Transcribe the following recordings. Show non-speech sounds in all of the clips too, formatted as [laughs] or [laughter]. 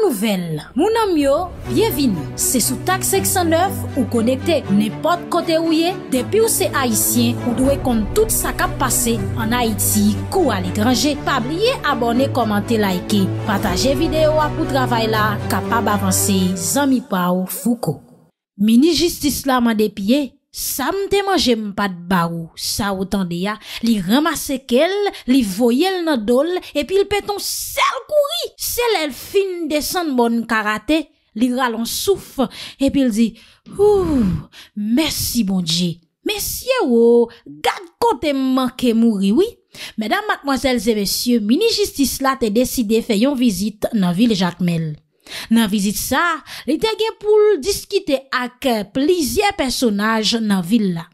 Nouvel, mounan myo, byevini, se sou tak 609 ou konekte nepot kote ou ye, depi ou se haisyen ou dwe kont tout sa kap pase an Haiti kou al ekranje, pa blye abone komante laike, pataje videyo apou travay la, kapab avanse, zami pa ou fuko. Mini justice la mande pie. Samte man jem pat ba ou, sa wotan de ya, li ramase kel, li voyel nan dol, epil peton sel kouri, sel el fin desen moun karate, li ralonsouf, epil di, ou, mersi bon dji, mersi e wou, gag kote man ke mouri, oui. Medan matmozèl zè mèsyè, mini jistis la te deside fè yon vizit nan vile jatmel. Nan vizit sa, li te gen pou l diskite ak eh, plizye personaj nan villa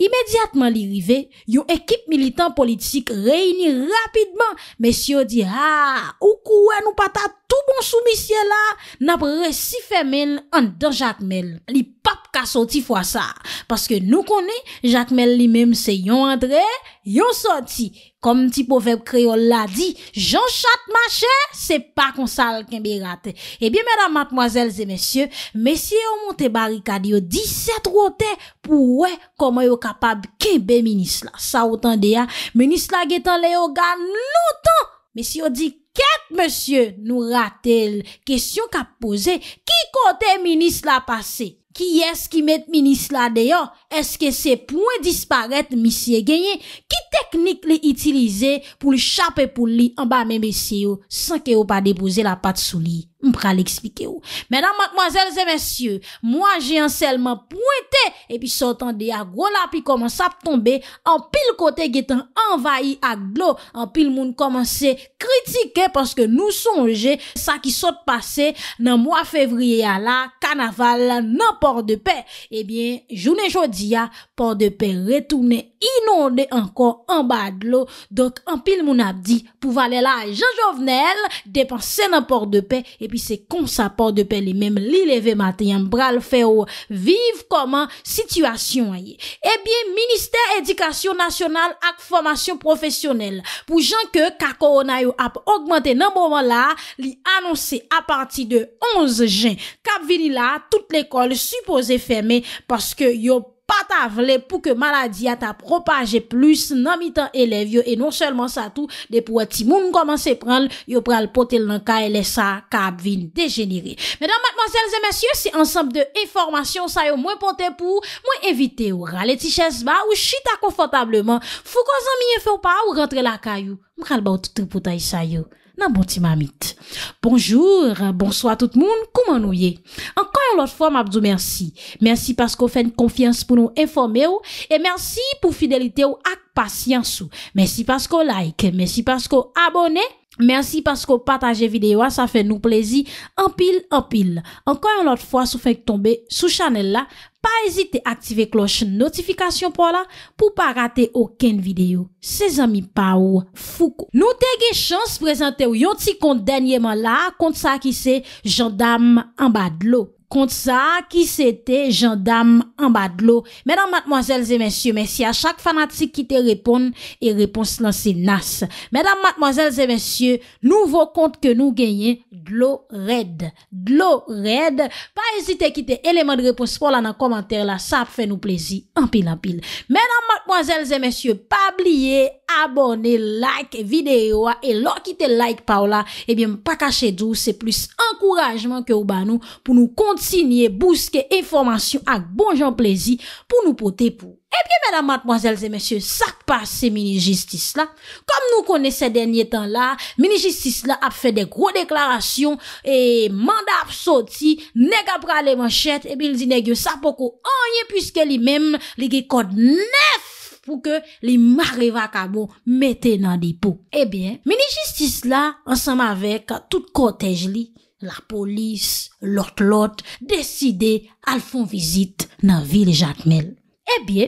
Imediatman li rive, yon ekip militant politik reyni rapidman Mesyo di, a, ah, ou kwen ou patat? tout bon soubisye la, napre si femen an dan jakemel. Li pap ka soti fwa sa. Paske nou konen, jakemel li menm se yon andre, yon soti. Kom ti pofèb kreol la di, jen chat mache, se pa kon sal ken bi rate. Ebyen mèdam matmoazèl zè mèsyè, mèsyè yo monte barikad yo di set rotè, pou wè koman yo kapab kebe minis la. Sa wotan de ya, minis la getan le yo gan nou ton. Mèsyè yo di, Ket monsye nou rate l kestyon ka pose, ki kote minis la pase? Ki es ki met minis la deyon? eske se pouen disparet misye genye, ki teknik li itilize pou li chaper pou li an ba men besye yo, sanke yo pa depoze la pat sou li, m pra li ekspike yo menan matmoazelze mensyo mwa jen selman pointe epi sotan de agro la pi koman sa ptombe, an pil kote getan envayi eh aglo an pil moun koman se kritike paske nou sonje sa ki sot pase nan mwa fevriye a la kanaval nan port de pe, epi jounen jodi ya, port de pae retounen inonde anko an baglo. Donk, an pil moun ap di, pou vale la, jan jovnel, depanse nan port de pae, epi se kon sa port de pae eh li mem li leve maten yon bral feyo, viv koman situasyon a ye. Ebyen, Ministèr Edikasyon Nasyonal ak Formasyon Profesyonel. Pou jan ke, kako ona yo ap augmente nan mouman la, li anonsi a parti de 11 jan. Kap vini la, tout l'ekol suppose ferme, paske yo pou a ta vle pou ke maladi a ta propaje plus nan mi tan elev yo e non selman sa tou de pou a ti moun komanse pral yo pral pote lanka e lesa kab vin degenere. Medan matmazelze mesye, se ansampe de eformasyon sa yo mwen pote pou mwen evite ou rale ti ches ba ou chita konfotableman fou kon zan mi efer pa ou rentre laka yo. Mkal ba ou tout repotay sa yo. Nan bonti mamit. Bonjour, bonsoi tout moun, kouman nou ye? Ankan yon lot fwa mabdou mersi. Mersi paskou fèn konfians pou nou informe ou. E mersi pou fidelite ou ak pasyans ou. Mersi paskou like, mersi paskou abone. Mersi paskou pataje videwa, sa fè nou plezi. Anpil, anpil. Ankan yon lot fwa sou fèk tombe sou chanel la. pa ezite aktive kloche notifikasyon pou la pou pa rate oken videyo. Se zami pa ou, foukou. Nou tege chans prezente ou yon ti kont denye man la kont sa ki se jandam ambadlo. kont sa, ki se te jandam an ba d'lo. Mèdam matmoazèl zè mèsyè, mèsi a chak fanatik ki te repon, e repons lan se nas. Mèdam matmoazèl zè mèsyè, nou vò kont ke nou genyen d'lo red. D'lo red. Pa esite ki te eleman de repons pou lan an komantèr la, sa ap fè nou plezi, an pil an pil. Mèdam matmoazèl zè mèsyè, pa bliye abone, like videyo e lò ki te like pa eh ou la, ebyen pa kache d'ou, se plus an kourajman ke ou ba nou pou nou kont sinye, bouske, informasyon ak bonjan plezi pou nou pote pou. Ebyen, eh mèdam, matmozèlzè, mèsyè, sak pa se mini-jistis la, kom nou kone se denye tan la, mini-jistis la ap fè de gro deklarasyon, e mandap soti, nega pralè manchet, ebyen, di negyo sapoko anye, pwiske li mèm li ge kod nef pou ke li mariva kamo metè nan di pou. Ebyen, eh mini-jistis la, ansam avek tout kotej li, la polis, lot lot, deside al fon vizit nan vile jatmel. E eh bie,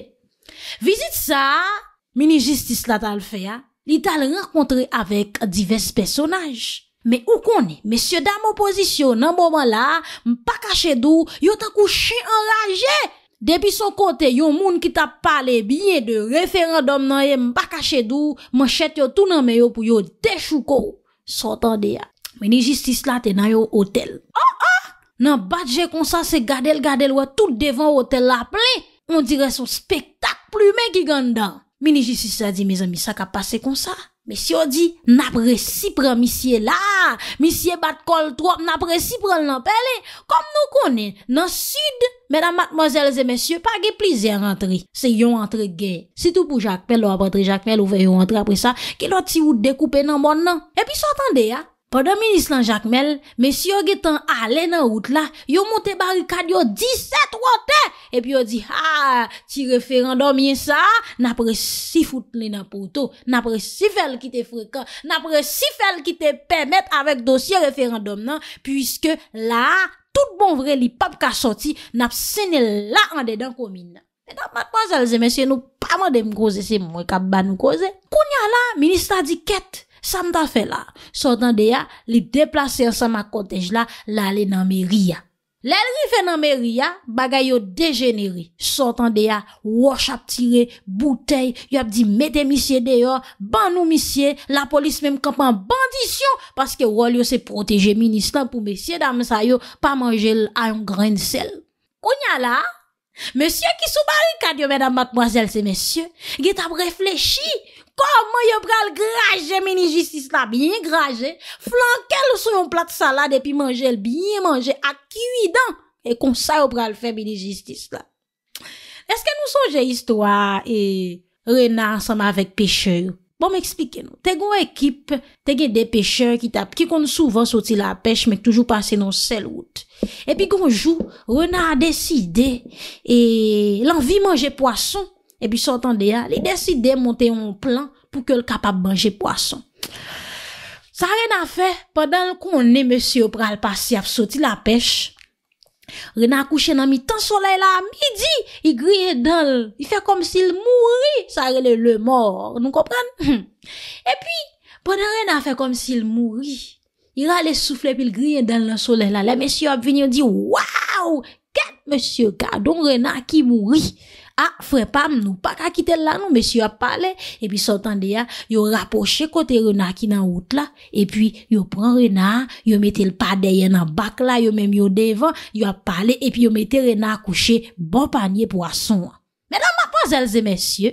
vizit sa, mini jistis la tal fe ya, li tal renkontre avek diverse personaj. Me ou koni, mesye dam oposisyon nan mouman la, mpa kache dou, yo takou chen anraje. Depi son kote, yo moun ki ta pale bine de referandom nan ye, mpa kache dou, mwen chet yo tou nan me yo pou yo dechou kou. Son tande ya, Meni jistis la te nan yo hotel. Oh oh, nan batje konsa se gadel gadel wè tout devan hotel la ple. On dire sou spektak plume ki ganda. Meni jistis la di, mizan mi sa ka pase konsa. Mesyo di, napre sipran misye la. Misye bat kol trop, napre sipran nan pele. Kom nou konen, nan sud. Mèdam matmozèl zè mesyo, pa ge plizè rentre. Se yon rentre gen. Situ pou jake pel ou apre jake pel ou fe yon rentre apre sa. Ke lò ti wou dekoupe nan bon nan. E pi sotande ya. Podan minis lan Jacques Mel, men si yo getan ale nan wot la, yo monte barikad yo 17 wote, epi yo di, ha, ti referandom yon sa, napre si foute le nan pouto, napre si fel ki te frekan, napre si fel ki te pemet avek dosye referandom nan, pwiske la, tout bon vre li pap ka soti, nap sene la an dedan komi nan. Metan matkwa zelze men, se nou pa mande mkwose se mwen kap ban mkwose. Koun ya la, minis ta di kette. Sa mta fe la, sotan de ya li deplase an sa ma kotej la, la le nan me ria. Le li fe nan me ria, bagay yo degeneri. Sotan de ya, wosh ap tire, boutei, yo ap di mette misye de yo, ban nou misye, la polis mem kampan bandisyon, paske wole yo se proteje ministan pou mesye dam sa yo pa manje a yon grain sel. Konya la? Mesye ki sou bari kadyo, mèdam batmwazel se mesye? Ge tab reflechi? Koman yo pral graje meni jistis la? Bien graje. Flankel sou yon plat salade epi manjel. Bien manjel. Ak kuy dan. E konsa yo pral fe meni jistis la. Eske nou sonje istwa e Rena ansama vek pecheur? Bon m'ekspike nou. Te goun ekip te gede pecheur ki tap ki kon souvan soti la pech menk toujou pase non sel wot. Epi konjou, Rena a deside e lanvi manje poason E pi sotan de ya, li deside monte yon plan pou ke l kapap banje poason. Sa re na fe, padan l kou moun e monsi yo pral pasi ap soti la pech, re na akouche nan mi tan sole la midi, i griye dan l, i fe kom si l mouri, sa re le le mor, nou kompran? E pi, padan re na fe kom si l mouri, i ra le souffle pi l griye dan l sole la, la monsi yo ap vinyo di, waww! Gèp, mèsyou, gà, don rena ki mouri. A, ah, frepam nou, pa kakite lan nou, mèsyou ap pale. E pi sotan de ya, ah, yo rapoche kote rena ki nan wot la. E pi yo pran rena, yo mette lpadeye nan bak la, yo mèmyo devan, yo ap pale. E pi yo mette rena kouche bon panye poason. Mè nan mèpon zèl zè, mèsyou,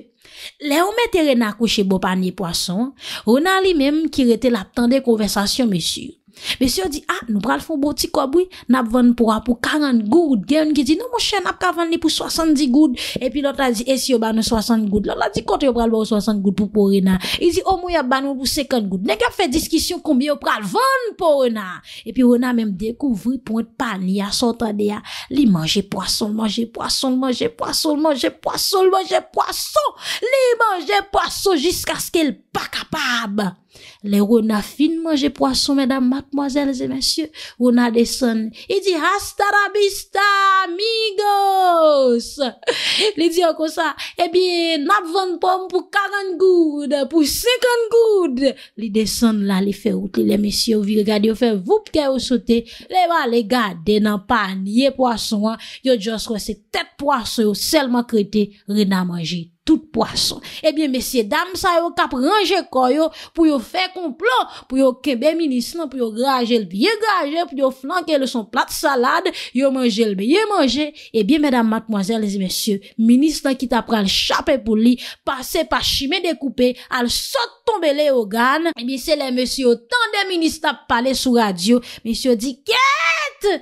lè ou mette rena kouche bon panye poason, ou nan li mèm ki rete l ap tende konversasyon, mèsyou. Besi yo di, a nou pral foun boti kwa bouy, nap vann pou apou 40 goud, gen yon ki di, nou moun chè nap kavan li pou 70 goud, e eh, pi lot a zi, e si yo bannou 60 goud, lot la zi kont yo pral wou 60 goud pou pou re nan, i zi, o moun ya bannou pou 50 goud, nek ap fè diskisyon koumbi yo pral vann pou re nan, e pi re nan menm dekouvri pou et pan ya, sotan de ya, li manjè poason, manjè poason, manjè poason, manjè poason, manjè poason, li manjè poason, jisk aske l pa kapab. Le wou na fin manje poason, mèdam, matmoazèl, zè mèsyè, wou na deson, i di, hasta la vista, amigos, li di eh yo konsa, e biye, nap van pom pou 40 goud, pou 50 goud, li deson la, li fè wout, li le mèsyè wou vir gade, yo fè woup kè ou sote, le ba, le gade, nan pan, ye poason, yo jòs kwa se tet poason, yo selman krete, re nan manjit. Tout poason. Ebyen, eh mesye, dam sa yo kap ranje koyo pou yo fe konplo, pou yo kebe minis nan, pou yo graje l vie graje, pou yo flanke l son plat salade, yo manje l vie manje. Ebyen, medam matmoazel, les mesye, minis nan ki ta pral chapè pou li, pase pa chimè dekoupe, al sot tombe le ogan. Ebyen, selè, mesye, otan de minis nan pale sou radyo, mesye, di kèt!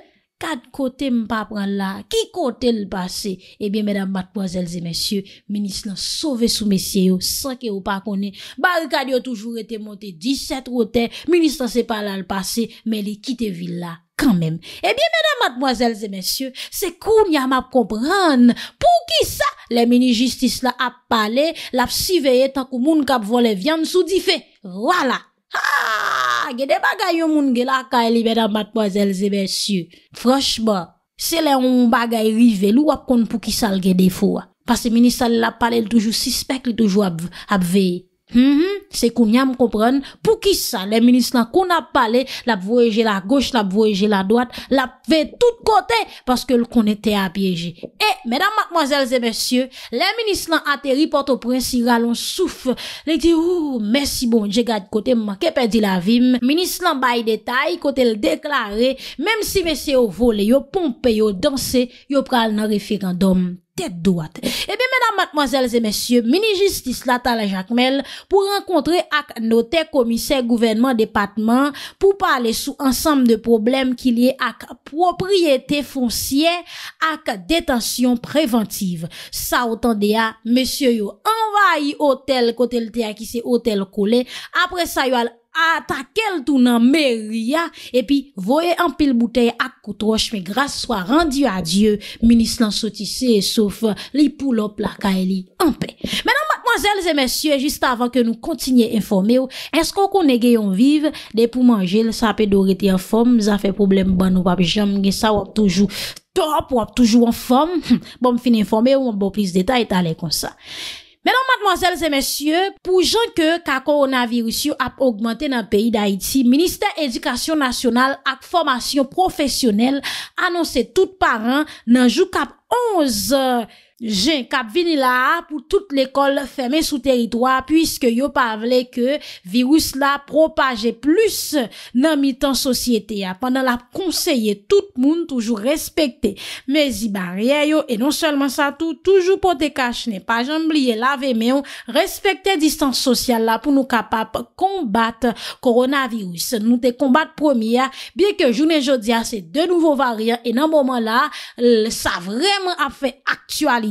Kad kote mpa pran la? Ki kote l'pase? Ebyen, mèdam, matmoazèlze, mèsyè, menis la sove sou mesye yo, sa ke yo pa kone. Bar kade yo toujou rete monte 17 rotè, menis la se pala l'pase, mè li kite villa, kanmèm. Ebyen, mèdam, matmoazèlze, mèsyè, se koun ya map kompran? Pou ki sa? Le meni jistis la ap pale, la psi veye takou moun kap vole vyan sou di fe. Wala! Haaaaa! A gede bagay yon moun gen lakay e libe dan batboz elze besye. Frosch ba, se le yon bagay rive, lou ap kon pou ki sal gen defo a. Pase minis sal la pale l toujou, si spek l toujou ap veye. Hmm, hmm, se kou nyam kompren, pou ki sa, le ministran kon ap pale, l ap voyeje la goche, l ap voyeje la doate, l ap ve tout kote, paske l kon ete ap yeje. E, medan, mademoiselles et messieurs, le ministran ateri porte au prince y ralonsouf, l ete, ou, merci, bon, je gade kote, mman, kepe di la vim, ministran baye detay, kote l deklare, menm si messie ou vole, yo pompe, yo danse, yo pral nan referendum. tèt doat. Ebe, eh mèdam, makmazèl zè mèsyè, mini-justis lata la jacmel pou renkontre ak notè komisè gouvernement dè patman pou pale sou ansam de problem ki liè ak propryètè fonciè ak detansyon preventiv. Sa otan de ya, mèsyè yo anva yi otèl kote lte akise otèl kole. Apre sa yo al Atakel tou nan meri ya E pi voye anpil butey ak koutou wosh Me grase swa rendi adye Minis lan sotise e sof Li pou lop la ka e li anpe Menan matmozèl zè mèsyè Jist avan ke nou kontinye informe ou Esko kon negè yon vive De pou manje lisa apè dorite yon fòm Zafè problem ban nou wap jèm Nge sa wap toujou top Wap toujou an fòm Bon fin informe ou Mwen bon plis detay talè kon sa Menon mademoiselles et messieurs, poujon ke kako ou nan virus yo ap augmente nan peyi d'Haïti, Ministèr Éducation Nationale ak Formasyon Profesyonel anonsè tout par an nan jou kap 11.00. jen kap vini la pou tout l'ekol feme sou teritwa pwiske yo pavle ke virus la propaje plus nan mitan sosyete ya, pandan la konseye tout moun toujou respekte mezi barye yo e non selman sa tou toujou pote kache ne pa janm liye la veme yo respekte distan sosyal la pou nou kapap kombat koronavirus nou te kombat promi ya biye ke jounen jodia se denouvo varye e nan mouman la sa vremen ap fe aktualite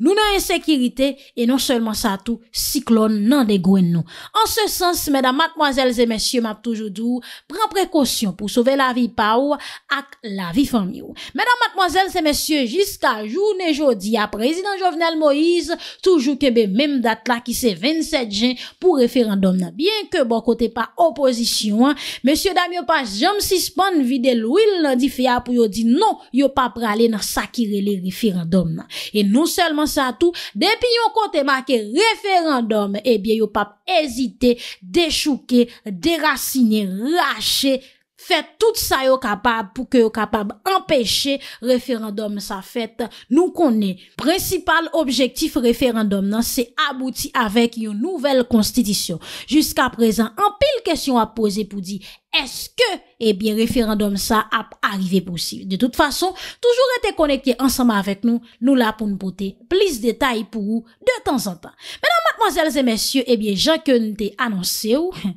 Nou non nan yon sekirite, e non selman sa tou, siklon nan de gwen nou. An se sens, mèdam matmwazèl zè mèsyè, map toujou djou, pran prekosyon pou souve la vi pa ou, ak la vi fanyou. Mèdam matmwazèl zè mèsyè, jiska joun e jodi, ap rezidant Jovenel Moïse, toujou kebe mèm dat la, ki se 27 jan, pou referandom nan. Bien ke bon kote pa opozisyon, mèsyè dam yon pas jom sispan, vide l'ouil nan di feyap, pou yon di, non, yon pa prale nan sakire le referandom nan. San tou, depi yon konte make referandom Ebyen eh yon pap ezite, dechouke, derasine, rache Fè tout sa yo kapab pou ke yo kapab empèche referandum sa fèt nou konè. Prinsipal objektif referandum nan se abouti avèk yo nouvel konstitisyon. Juska prezant, an pil kèsyon ap pose pou di, eske, ebyen, referandum sa ap arrive posib. De tout fason, toujou rete konekte ansama avèk nou, nou la pou nou pote plis detay pou ou de tan zan tan. Menan, matmazèl zè mèsyè, ebyen, jake nou te anonsè ou, [laughs]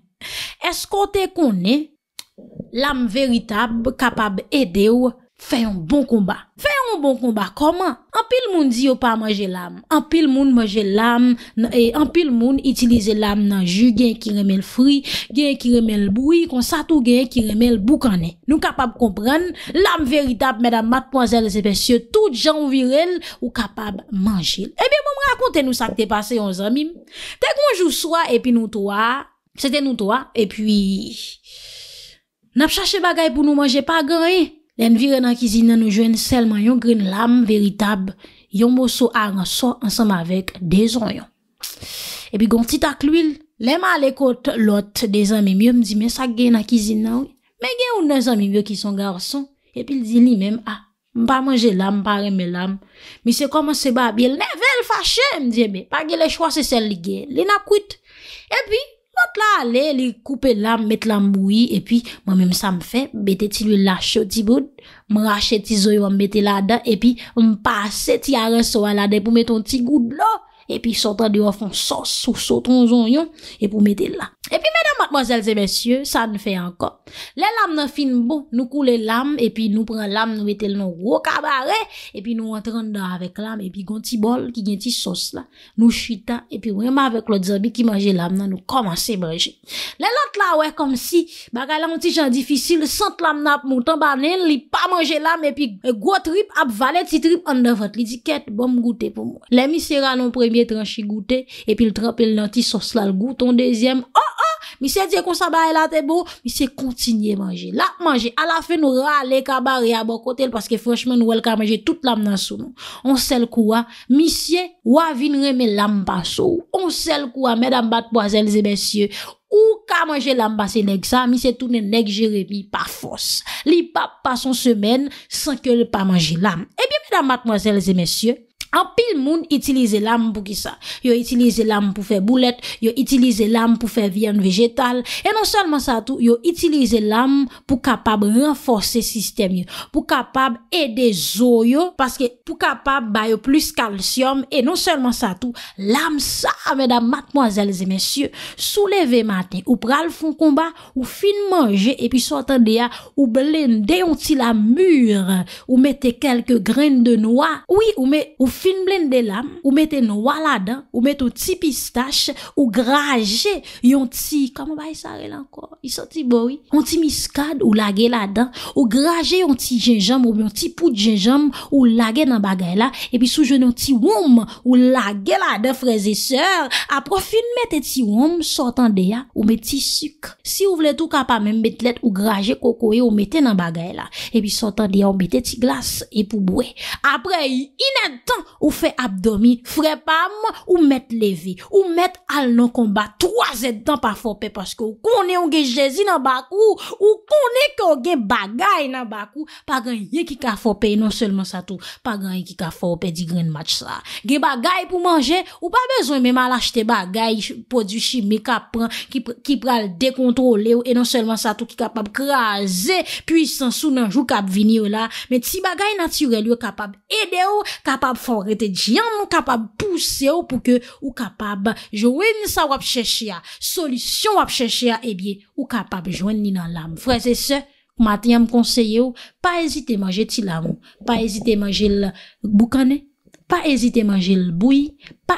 esko te konè... L'am veritab kapab ede ou fè yon bon komba. Fè yon bon komba koman? Anpil moun di yo pa manje l'am. Anpil moun manje l'am. Anpil moun itilize l'am nan ju gen kiremel fri, gen kiremel boui, kon satou gen kiremel boukane. Nou kapab kompren l'am veritab, mèdam, matponzel, zepesye, tout jan virel ou kapab manje l. E eh bi moun mrakonte nou sa kte pase yon zami. Tek moun jou swa epi nou toa, se te nou toa, epi... Nap chache bagay pou nou manje pa gen yon. Len vire nan kizina nou jwen selman yon gren lam veritab. Yon mou so aran so ansam avek de zon yon. E pi gonti tak lwil. Len ma le kote lot de zon mi myon. Di men sa gen nan kizina wè. Men gen ou ne zon mi myon ki son garson. E pi li men a. Ah, Mpa manje lam parem me lam. Mi se koman se ba. Bi el nevel fache. Mdi e men. Pa gen le chwa se sel li gen. Li na kwit. E pi. Ot la le, li koupe la, met la mbouye, epi, mwen mèm sa m fè, bete ti lue la chotiboud, mwen rachè ti zoy wèm bete la da, epi, mpase ti a re sowa la de pou meton ti goud lo. epi sotran diwa fon sos ou sotran zon yon epi ou mette la epi mèdèm mòzèlse mèsyè, sa nou fè ankon lè lam nan fin bo, nou kou lè lam epi nou pran lam nou mette lè nan wò kabare epi nou antran da avèk lam epi gon ti bol ki gen ti sos la nou chwita, epi ou mèm avèk lò djambi ki manje lam nan nou komanse manje lè lot la wè kom si bagay lan mouti jan difisil sot lam nan ap moutan banen li pa manje lam epi gwo trip ap vale ti trip an devot, li di ket bom goutè pou mò tranche goute, epi l trape l nanti sos la l gouton dezyem, oh oh misye diye kon sa bae la te bo, misye kontinye manje, la manje, ala fe nou ra le ka bari a bokotel paske fweshmen nou wel ka manje tout lam nan sou onsel kouwa, misye wavin reme lam baso onsel kouwa, medam batmwazel zemesye, ou ka manje lam baseneg sa, misye toune neg jeremi pa fos, li pap pa son semen, sankyo le pa manje lam epi eh medam batmwazel zemesye An pil moun, itilize lam pou ki sa. Yo itilize lam pou fe boulet, yo itilize lam pou fe vyen vejetal, e non selman sa tou, yo itilize lam pou kapab renforse sistem yo, pou kapab ede zo yo, paske pou kapab bayo plus kalsyom, e non selman sa tou, lam sa, medan matmoazelze mensyo, souleve maten, ou pral fon komba, ou fin manje, epi sou atan deya, ou blende yon ti la mure, ou mette kelke gren de noa, oui ou me ou fin blen de lam, ou mette nouwa la dan, ou mette ou ti pistache, ou graje, yon ti, kama ba yi sare la anko, yi so ti bori, yon ti miskad, ou lage la dan, ou graje yon ti jenjam, ou yon ti pout jenjam, ou lage nan bagay la, epi sou jen yon ti woum, ou lage la dan freze seur, apre fin mette ti woum, sotan de ya, ou mette ti suk, si ou vle tou kapame, mette let ou graje koko e, ou mette nan bagay la, epi sotan de ya, ou mette ti glas, epi pou bwe, Ou fe abdomi, frepam Ou met levi, ou met al nan komba Troazet dan pa forpe Paske ou kone ou gen jezi nan bakou Ou kone ke ou gen bagay nan bakou Pa gen ye ki ka forpe Non selman sa tou Pa gen ye ki ka forpe di gren match sa Gen bagay pou manje, ou pa bezon Mema lache te bagay, po di shime Kap pran, ki pral dekontrole Ou e non selman sa tou ki kapab kreaze Puy san sou nan jou kap vini ou la Met si bagay naturel ou kapab Ede ou, kapab for rete diyan moun kapab pousse ou pou ke ou kapab jwen sa wap chèche a, solisyon wap chèche a, ebyen, ou kapab eh jwen ni nan lam. Fwè se se, maten yam konseye ou, pa ezite manje ti lam, pa ezite manje l-boukane, pa ezite manje l-bouy,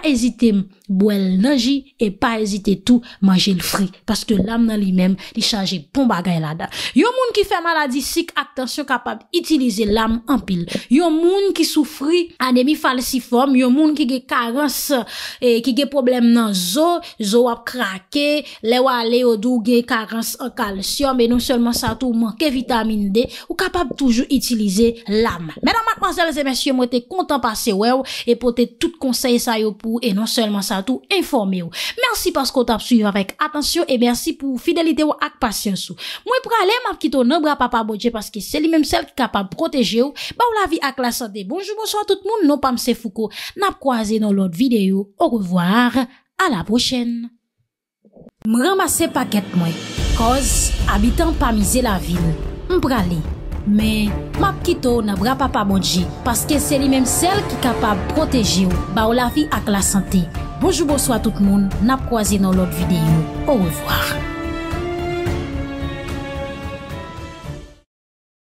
ezite mbouel nanji e pa ezite tou manje l fri paske l am nan li menm li chanje bon bagay la da. Yon moun ki fè maladi sik, atensyon kapab itilize l am anpil. Yon moun ki soufri anemi fal si form, yon moun ki ge karense, ki ge problem nan zo, zo ap krake le wale o dou ge karense an kalsyon, be nou selman sa tou manke vitamine de, ou kapab toujou itilize l am. Menan matmazel zemesye, mwen te kontan pase wew, e pote tout konsey sa yo pou Non ou e non selman sa tou informe ou Mersi paskou ta ap suy avèk Atensyon e mersi pou fidelite ou ak pasyansou Mwen pralè m ap kito nan bra pa pa bodje Paske se li menm sel ki ka pa proteje ou Ba ou la vi ak la sante Bonjou monswa tout moun Non pa mse foukou N ap kwa ze nan lot videyo Ou revoar A la pochen M ramase paket mwen Koz abitan pa mize la vil M pralè Men, map kito na bra papamonji, paske se li menm sel ki kapab proteji ou, ba ou la fi ak la sante. Bojou bo swa tout moun, nap kwa zi nou lot videyo. Ou ou zwa.